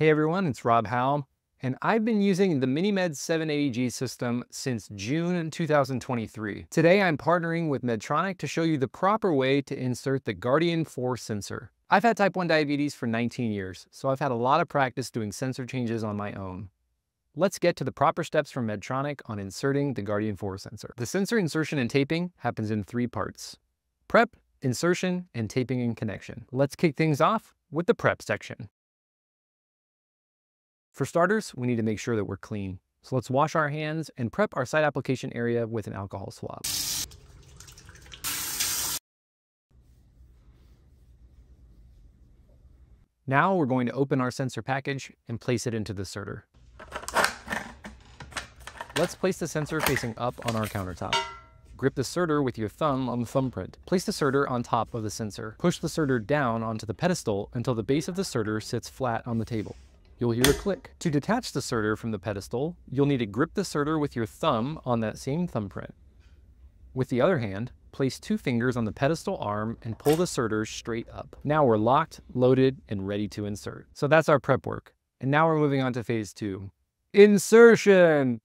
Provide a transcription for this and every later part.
Hey everyone, it's Rob Howell, and I've been using the MiniMed 780G system since June 2023. Today I'm partnering with Medtronic to show you the proper way to insert the Guardian 4 sensor. I've had type 1 diabetes for 19 years, so I've had a lot of practice doing sensor changes on my own. Let's get to the proper steps from Medtronic on inserting the Guardian 4 sensor. The sensor insertion and taping happens in three parts. Prep, insertion, and taping and connection. Let's kick things off with the prep section. For starters, we need to make sure that we're clean. So let's wash our hands and prep our site application area with an alcohol swab. Now we're going to open our sensor package and place it into the inserter. Let's place the sensor facing up on our countertop. Grip the inserter with your thumb on the thumbprint. Place the inserter on top of the sensor. Push the inserter down onto the pedestal until the base of the inserter sits flat on the table you'll hear a click. To detach the inserter from the pedestal, you'll need to grip the inserter with your thumb on that same thumbprint. With the other hand, place two fingers on the pedestal arm and pull the inserter straight up. Now we're locked, loaded, and ready to insert. So that's our prep work. And now we're moving on to phase two, insertion.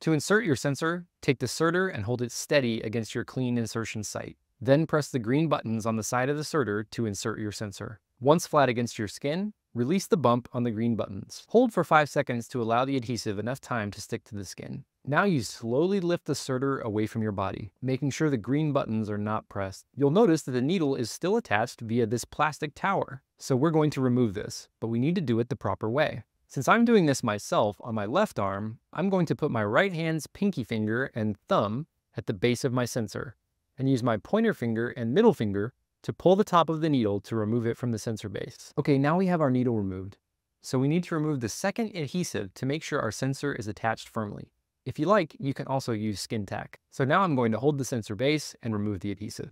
To insert your sensor, take the inserter and hold it steady against your clean insertion site. Then press the green buttons on the side of the inserter to insert your sensor. Once flat against your skin, release the bump on the green buttons. Hold for 5 seconds to allow the adhesive enough time to stick to the skin. Now you slowly lift the serter away from your body, making sure the green buttons are not pressed. You'll notice that the needle is still attached via this plastic tower. So we're going to remove this, but we need to do it the proper way. Since I'm doing this myself on my left arm, I'm going to put my right hand's pinky finger and thumb at the base of my sensor, and use my pointer finger and middle finger to pull the top of the needle to remove it from the sensor base. Okay, now we have our needle removed. So we need to remove the second adhesive to make sure our sensor is attached firmly. If you like, you can also use skin tack. So now I'm going to hold the sensor base and remove the adhesive.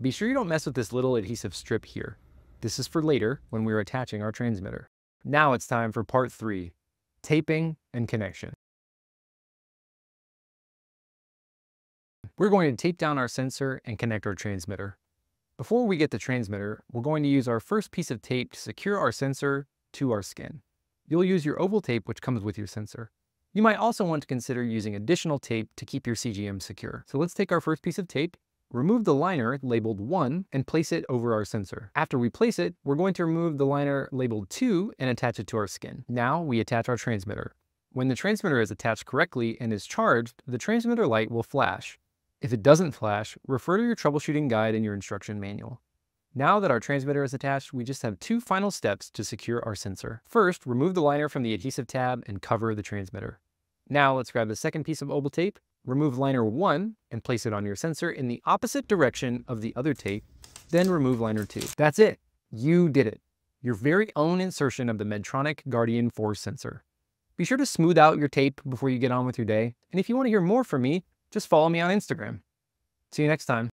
Be sure you don't mess with this little adhesive strip here. This is for later when we're attaching our transmitter. Now it's time for part three, taping and connection. We're going to tape down our sensor and connect our transmitter. Before we get the transmitter, we're going to use our first piece of tape to secure our sensor to our skin. You'll use your oval tape which comes with your sensor. You might also want to consider using additional tape to keep your CGM secure. So let's take our first piece of tape, remove the liner labeled 1 and place it over our sensor. After we place it, we're going to remove the liner labeled 2 and attach it to our skin. Now we attach our transmitter. When the transmitter is attached correctly and is charged, the transmitter light will flash. If it doesn't flash, refer to your troubleshooting guide and your instruction manual. Now that our transmitter is attached, we just have two final steps to secure our sensor. First, remove the liner from the adhesive tab and cover the transmitter. Now let's grab the second piece of oval tape, remove liner 1 and place it on your sensor in the opposite direction of the other tape, then remove liner 2. That's it. You did it. Your very own insertion of the Medtronic Guardian 4 sensor. Be sure to smooth out your tape before you get on with your day. And if you want to hear more from me, just follow me on Instagram. See you next time.